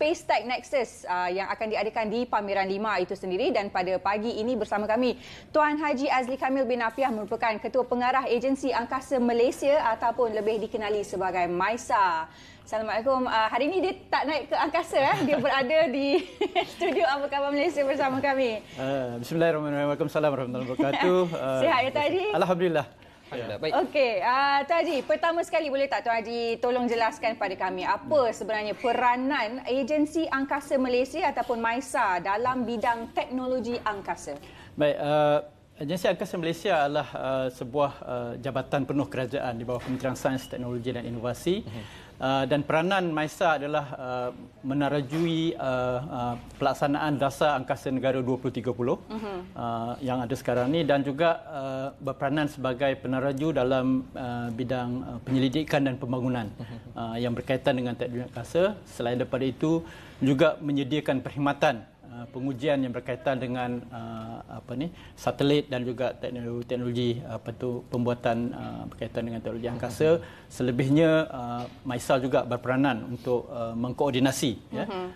Space Tech Nexus uh, yang akan diadakan di Pameran 5 itu sendiri dan pada pagi ini bersama kami Tuan Haji Azli Kamil bin Afiah merupakan Ketua Pengarah Agensi Angkasa Malaysia ataupun lebih dikenali sebagai MISA. Assalamualaikum. Uh, hari ini dia tak naik ke angkasa. Eh? Dia berada di studio Apa Khabar Malaysia bersama kami. Uh, Bismillahirrahmanirrahim. Waalaikumsalam warahmatullahi wabarakatuh. Uh, Sihat ya tadi? Alhamdulillah. Ya. Alhamdulillah. Baik. Okey, uh, Tuan Haji, pertama sekali boleh tak Tuan Haji tolong jelaskan pada kami apa hmm. sebenarnya peranan agensi angkasa Malaysia ataupun MAISA dalam bidang teknologi angkasa? Baik, uh, Agensi Angkasa Malaysia adalah uh, sebuah uh, jabatan penuh kerajaan di bawah Kementerian Sains, Teknologi dan Inovasi. Hmm. Uh, dan peranan Maisa adalah uh, menerajui uh, uh, pelaksanaan dasar angkasa negara 2030 uh-huh. Mhm. uh, yang ada sekarang ini dan juga uh, berperanan sebagai peneraju dalam uh, bidang uh, penyelidikan dan pembangunan mhm. uh, yang berkaitan dengan teknologi angkasa. Selain daripada itu, juga menyediakan perkhidmatan Uh, pengujian yang berkaitan dengan uh, apa ni satelit dan juga teknologi teknologi uh, apa tu pembuatan uh, berkaitan dengan teknologi angkasa selebihnya uh, MISAL juga berperanan untuk uh, mengkoordinasi ya uh-huh.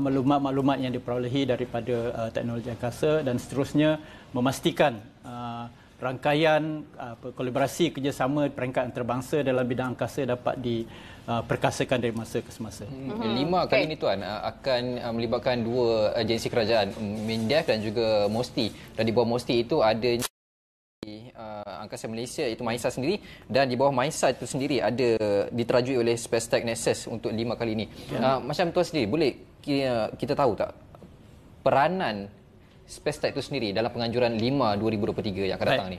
uh, huh uh yang diperolehi daripada uh, teknologi angkasa dan seterusnya memastikan uh, rangkaian uh, kolaborasi kerjasama peringkat antarabangsa dalam bidang angkasa dapat diperkasakan uh, dari masa ke semasa. Hmm. hmm. Lima kali okay. ini tuan uh, akan uh, melibatkan dua agensi kerajaan MINDEF dan juga MOSTI. Dan di bawah MOSTI itu ada Uh, angkasa Malaysia itu MAISA sendiri dan di bawah MAISA itu sendiri ada diterajui oleh SpaceTech Nexus untuk lima kali ini. Yeah. Uh, macam tuan sendiri boleh uh, kita tahu tak peranan Spacetech itu sendiri dalam penganjuran lima 2023 yang akan datang ni?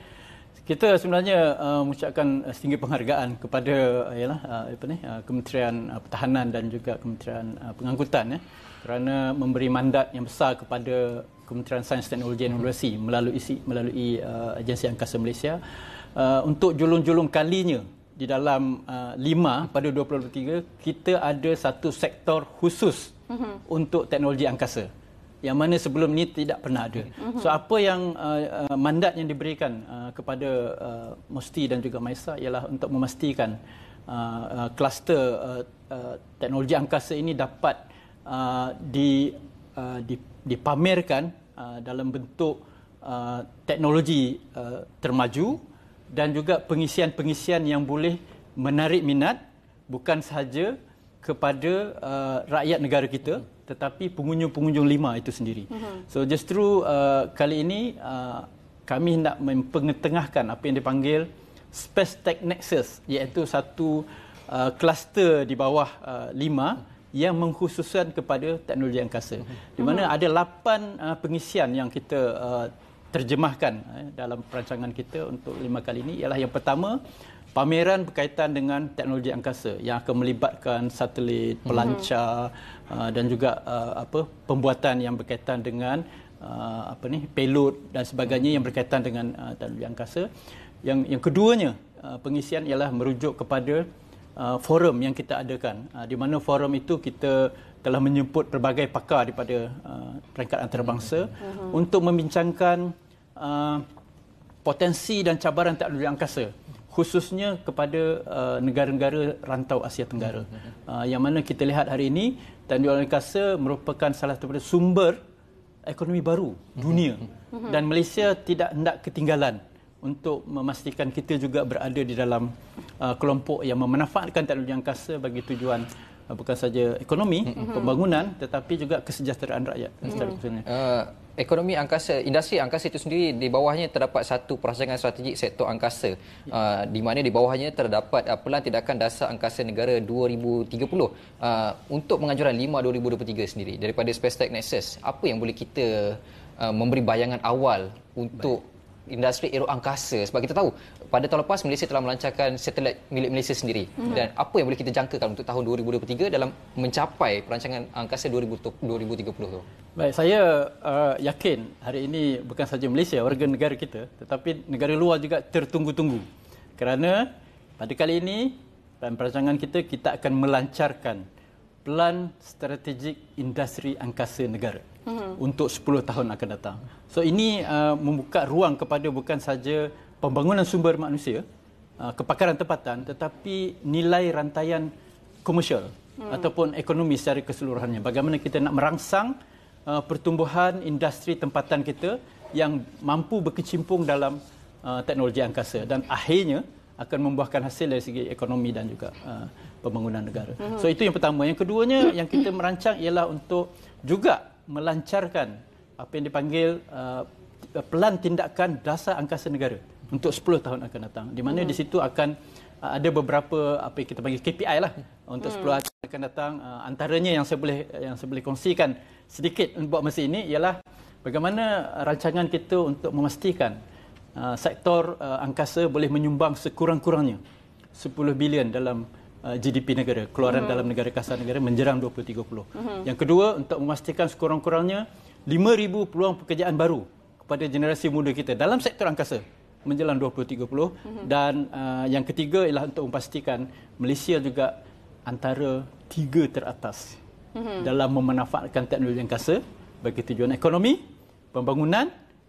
Kita sebenarnya uh, mengucapkan uh, setinggi penghargaan kepada uh, ialah uh, apa ni uh, Kementerian uh, Pertahanan dan juga Kementerian uh, Pengangkutan ya kerana memberi mandat yang besar kepada Kementerian Sains dan Teknologi dan Universiti melalui melalui uh, agensi angkasa Malaysia uh, untuk julung-julung kalinya di dalam uh, 5 pada 2023 kita ada satu sektor khusus uh-huh. untuk teknologi angkasa yang mana sebelum ini tidak pernah ada. So apa yang uh, uh, mandat yang diberikan uh, kepada uh, Musti dan juga Maisa ialah untuk memastikan kluster uh, uh, uh, uh, teknologi angkasa ini dapat uh, di, uh, di, dipamerkan uh, dalam bentuk uh, teknologi uh, termaju dan juga pengisian-pengisian yang boleh menarik minat bukan sahaja kepada uh, rakyat negara kita tetapi pengunjung-pengunjung lima itu sendiri. Uh-huh. So justru uh, kali ini uh, kami hendak mempengetengahkan apa yang dipanggil Space Tech Nexus iaitu satu kluster uh, di bawah uh, lima yang mengkhususkan kepada teknologi angkasa. Uh-huh. Di mana mm-hmm. ada lapan uh, pengisian yang kita uh, terjemahkan eh, dalam perancangan kita untuk lima kali ini ialah yang pertama pameran berkaitan dengan teknologi angkasa yang akan melibatkan satelit, mhm. pelancar mm-hmm. uh, dan juga uh, apa pembuatan yang berkaitan dengan uh, apa ni payload dan sebagainya mm-hmm. yang berkaitan dengan uh, teknologi angkasa. Yang yang keduanya uh, pengisian ialah merujuk kepada uh, forum yang kita adakan uh, di mana forum itu kita telah menyebut pelbagai pakar daripada uh, peringkat antarabangsa mm-hmm. untuk membincangkan uh, potensi dan cabaran teknologi angkasa khususnya kepada uh, negara-negara rantau Asia Tenggara hmm, hmm, hmm. uh, yang mana kita lihat hari ini Tanjung Angkasa merupakan salah satu sumber ekonomi baru dunia dan Malaysia tidak hendak ketinggalan untuk memastikan kita juga berada di dalam uh, kelompok yang memanfaatkan teknologi angkasa bagi tujuan Eh, bukan saja ekonomi mm-hmm. pembangunan tetapi juga kesejahteraan rakyat mm-hmm. secara khususnya. Uh, eh, ekonomi angkasa industri angkasa itu sendiri di bawahnya terdapat satu perancangan strategik sektor angkasa uh, di mana di bawahnya terdapat uh, pelan tindakan dasar angkasa negara 2030 uh, untuk penganjuran 5 2023 sendiri daripada SpaceTech Nexus apa yang boleh kita uh, memberi bayangan awal untuk Baik industri aero angkasa sebab kita tahu pada tahun lepas Malaysia telah melancarkan satelit milik Malaysia sendiri mm-hmm. dan apa yang boleh kita jangkakan untuk tahun 2023 dalam mencapai perancangan angkasa 2030 tu baik saya uh, yakin hari ini bukan saja Malaysia warga negara kita tetapi negara luar juga tertunggu-tunggu kerana pada kali ini dalam perancangan kita kita akan melancarkan Plan strategik industri angkasa negara mm-hmm. untuk 10 tahun akan datang. So ini uh, membuka ruang kepada bukan saja pembangunan sumber manusia, uh, kepakaran tempatan tetapi nilai rantaian komersial mm. ataupun ekonomi secara keseluruhannya. Bagaimana kita nak merangsang uh, pertumbuhan industri tempatan kita yang mampu berkecimpung dalam uh, teknologi angkasa dan akhirnya akan membuahkan hasil dari segi ekonomi dan juga uh, pembangunan negara. Hmm. So itu yang pertama. Yang keduanya yang kita merancang ialah untuk juga melancarkan apa yang dipanggil uh, pelan tindakan dasar angkasa negara untuk 10 tahun akan datang. Di mana di hmm. situ akan uh, ada beberapa apa yang kita panggil KPI lah untuk 10 tahun hmm. akan datang. Uh, antaranya yang saya boleh yang saya boleh kongsikan sedikit untuk masa ini ialah bagaimana rancangan kita untuk memastikan Ah, sektor uh, angkasa boleh menyumbang sekurang-kurangnya 10 bilion dalam uh, ah, GDP negara, keluaran mm-hmm. dalam negara kasar negara menjelang 2030. Mm-hmm. Yang kedua, untuk memastikan sekurang-kurangnya 5000 peluang pekerjaan baru kepada generasi muda kita dalam sektor angkasa menjelang 2030 mm-hmm. dan uh, yang ketiga ialah untuk memastikan Malaysia juga antara tiga teratas mm-hmm. dalam memanfaatkan teknologi angkasa bagi tujuan ekonomi, pembangunan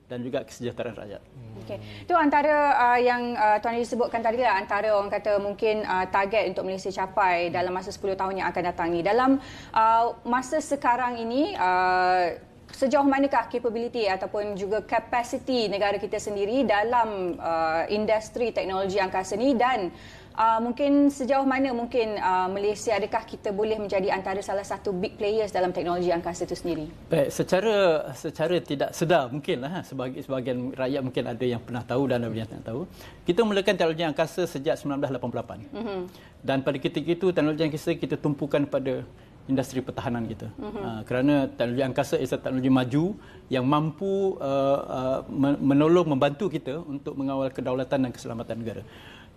dan juga kesejahteraan rakyat. Okey. Itu antara uh, yang uh, tuan Haji sebutkan tadi lah antara orang kata mungkin uh, target untuk Malaysia capai dalam masa 10 tahun yang akan datang ni. Dalam uh, masa sekarang ini uh, sejauh manakah capability ataupun juga capacity negara kita sendiri dalam uh, industri teknologi angkasa ini dan uh, mungkin sejauh mana mungkin uh, Malaysia adakah kita boleh menjadi antara salah satu big players dalam teknologi angkasa itu sendiri? Baik, secara secara tidak sedar mungkin lah, ha, sebagai sebahagian rakyat mungkin ada yang pernah tahu dan ada yang tak tahu. Kita mulakan teknologi angkasa sejak 1988. Mm-hmm. Dan pada ketika itu teknologi angkasa kita tumpukan pada industri pertahanan kita. Uh-huh. Uh, kerana teknologi angkasa ialah teknologi maju yang mampu uh, uh, menolong membantu kita untuk mengawal kedaulatan dan keselamatan negara.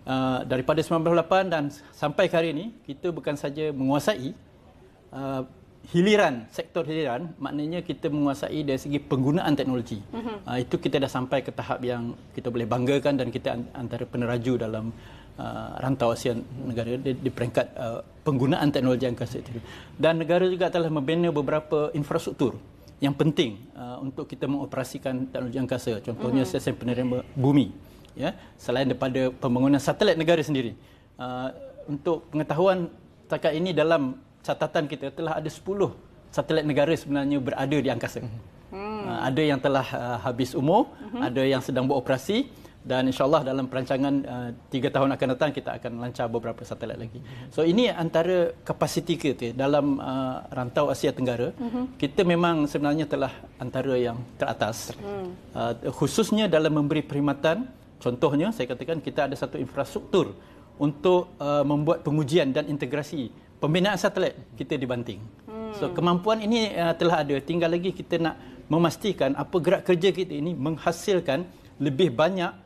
Uh, daripada 1998 dan sampai hari ini kita bukan saja menguasai uh, hiliran sektor hiliran maknanya kita menguasai dari segi penggunaan teknologi. Uh-huh. Uh, itu kita dah sampai ke tahap yang kita boleh banggakan dan kita antara peneraju dalam uh, rantau Asia negara di, di peringkat uh, penggunaan teknologi angkasa itu. Dan negara juga telah membina beberapa infrastruktur yang penting uh, untuk kita mengoperasikan teknologi angkasa. Contohnya mm-hmm. sesen penerima bumi. Ya, selain daripada pembangunan satelit negara sendiri. Uh, untuk pengetahuan setakat ini dalam catatan kita telah ada 10 satelit negara sebenarnya berada di angkasa. Mm-hmm. Uh, ada yang telah uh, habis umur, mm-hmm. ada yang sedang beroperasi, dan insyaallah dalam perancangan uh, 3 tahun akan datang kita akan lancar beberapa satelit lagi. So ini antara kapasiti kita dalam uh, rantau Asia Tenggara. Mm-hmm. Kita memang sebenarnya telah antara yang teratas. Mm. Uh, khususnya dalam memberi perkhidmatan, contohnya saya katakan kita ada satu infrastruktur untuk uh, membuat pengujian dan integrasi pembinaan satelit kita dibanting. Mm. So kemampuan ini uh, telah ada, tinggal lagi kita nak memastikan apa gerak kerja kita ini menghasilkan lebih banyak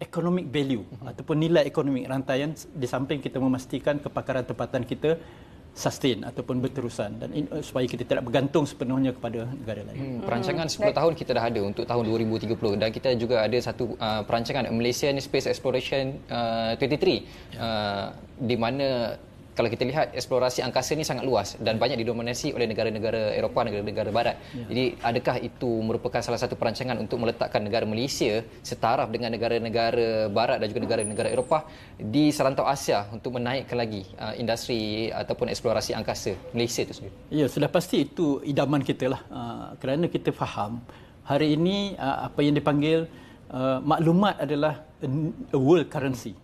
economic value mm-hmm. ataupun nilai ekonomi rantaian di samping kita memastikan kepakaran tempatan kita sustain ataupun berterusan dan in, uh, supaya kita tidak bergantung sepenuhnya kepada negara lain. Hmm, perancangan 10 hmm. tahun kita dah ada untuk tahun 2030 dan kita juga ada satu uh, perancangan Malaysian Space Exploration uh, 23 ya. uh, di mana kalau kita lihat eksplorasi angkasa ini sangat luas dan banyak didominasi oleh negara-negara Eropah negara-negara barat. Ya. Jadi adakah itu merupakan salah satu perancangan untuk meletakkan negara Malaysia setaraf dengan negara-negara barat dan juga negara-negara Eropah di serantau Asia untuk menaikkan lagi uh, industri ataupun eksplorasi angkasa Malaysia itu sendiri? Ya, sudah pasti itu idaman kita lah. Uh, kerana kita faham hari ini uh, apa yang dipanggil maklumat adalah a world currency.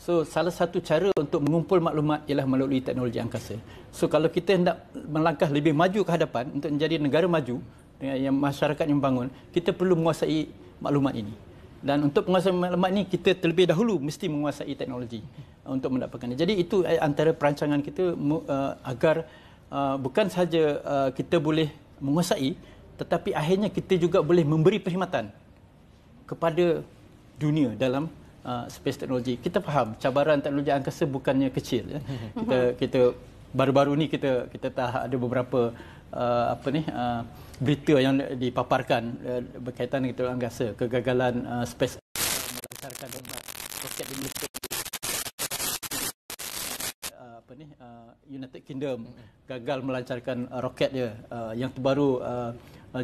So salah satu cara untuk mengumpul maklumat ialah melalui teknologi angkasa. So kalau kita hendak melangkah lebih maju ke hadapan untuk menjadi negara maju dengan eh, yang masyarakat yang bangun, kita perlu menguasai maklumat ini. Dan untuk menguasai maklumat ini, kita terlebih dahulu mesti menguasai teknologi eh, untuk mendapatkannya. Jadi itu eh, antara perancangan kita agar bukan saja kita boleh menguasai tetapi akhirnya kita juga boleh memberi perkhidmatan kepada dunia dalam Ah, space teknologi Kita faham cabaran teknologi angkasa bukannya kecil ya. Kita mhm. kita baru-baru ni kita kita tahu ada beberapa uh, apa ni uh, berita yang dipaparkan uh, berkaitan dengan teknologi angkasa, kegagalan uh, space melancarkan roket di Malaysia. United Kingdom mhm. gagal melancarkan uh, roket dia uh, yang terbaru uh,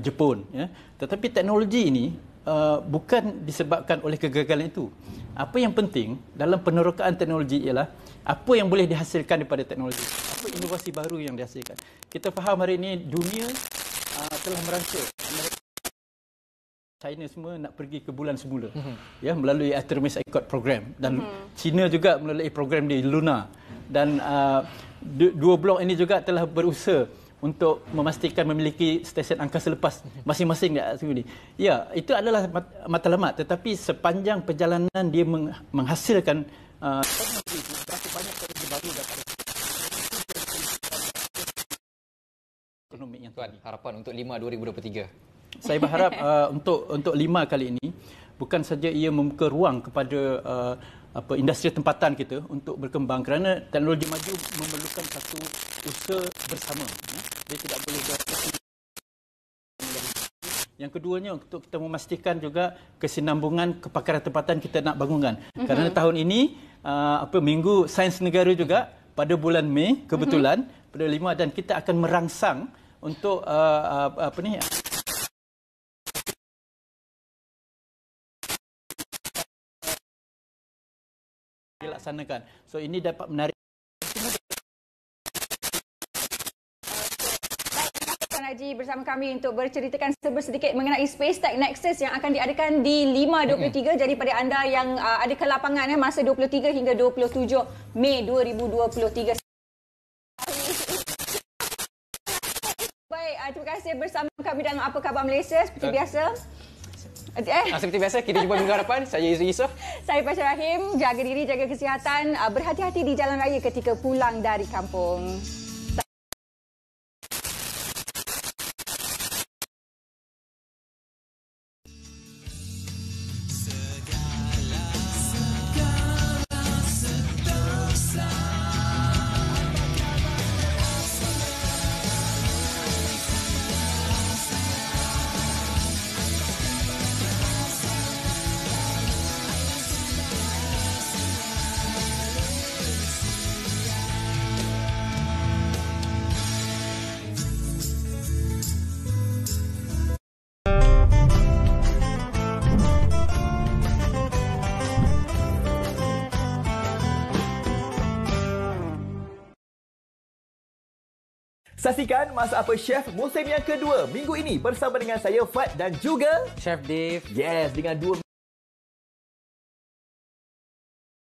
Jepun ya. Tetapi teknologi ini Eh, bukan disebabkan oleh kegagalan itu. Apa yang penting dalam penerokaan teknologi ialah apa yang boleh dihasilkan daripada teknologi. Apa inovasi baru yang dihasilkan. Kita faham hari ini dunia uh, telah merancang. China semua nak pergi ke bulan semula mm-hmm. ya melalui Artemis Accord program dan mm-hmm. China juga melalui program di Luna dan uh, dua blok ini juga telah berusaha untuk memastikan memiliki stesen angkasa lepas masing-masing dekat sini. Ya, itu adalah mat- matlamat tetapi sepanjang perjalanan dia menghasilkan uh, banyak teknologi baru daripada ekonomi yang tuan harapan untuk lima 2023. Saya berharap uh, untuk untuk lima kali ini bukan saja ia membuka ruang kepada uh, apa industri tempatan kita untuk berkembang kerana teknologi maju memerlukan satu usaha bersama ya. dia tidak boleh yang keduanya untuk kita memastikan juga kesinambungan kepakaran tempatan kita nak bangunkan mm-hmm. kerana tahun ini uh, apa minggu sains negara juga pada bulan Mei kebetulan mm-hmm. pada lima dan kita akan merangsang untuk uh, uh, apa ni dilaksanakan. So ini dapat menarik Haji bersama kami untuk berceritakan sedikit mengenai Space Tech Nexus yang akan diadakan di 5.23 okay. jadi pada anda yang uh, ada ke lapangan eh, masa 23 hingga 27 Mei 2023 Baik, uh, terima kasih bersama kami dalam Apa Khabar Malaysia seperti biasa Eh. Ah, seperti biasa, kita jumpa minggu depan. Saya Yusuf Yusof. Saya Pasha Rahim. Jaga diri, jaga kesihatan. Ah, berhati-hati di jalan raya ketika pulang dari kampung. Saksikan masa Apa Chef musim yang kedua minggu ini bersama dengan saya Fat dan juga Chef Dave. Yes, dengan dua